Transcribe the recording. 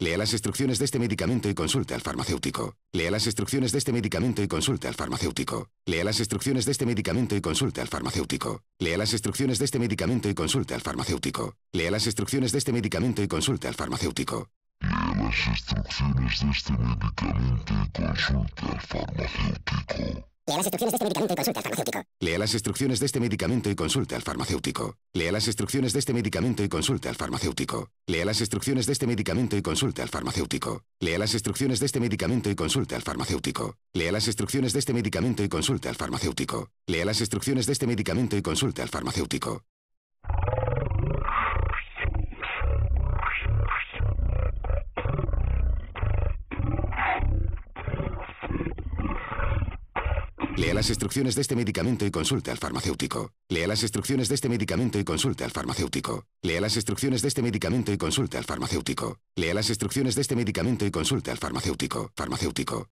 Lea las instrucciones de este medicamento y consulte al farmacéutico. Lea las instrucciones de este medicamento y consulte al farmacéutico. Lea las instrucciones de este medicamento y consulte al farmacéutico. Lea las instrucciones de este medicamento y consulte al farmacéutico. Lea las instrucciones de este medicamento y consulte al farmacéutico. Este al farmacéutico. Lea las instrucciones de este medicamento y consulte al farmacéutico. Lea las instrucciones de este medicamento y consulte al farmacéutico. Lea las instrucciones de este medicamento y consulte al farmacéutico. Lea las instrucciones de este medicamento y consulte al farmacéutico. Lea las instrucciones de este medicamento y consulte al farmacéutico. Lea las instrucciones de este medicamento y consulte al farmacéutico. Lea las instrucciones de este medicamento y al farmacéutico. Lea las instrucciones de este medicamento y consulte al farmacéutico. Lea las instrucciones de este medicamento y consulte al farmacéutico. Lea las instrucciones de este medicamento y consulte al farmacéutico. Lea las instrucciones de este medicamento y consulte al farmacéutico. Farmacéutico.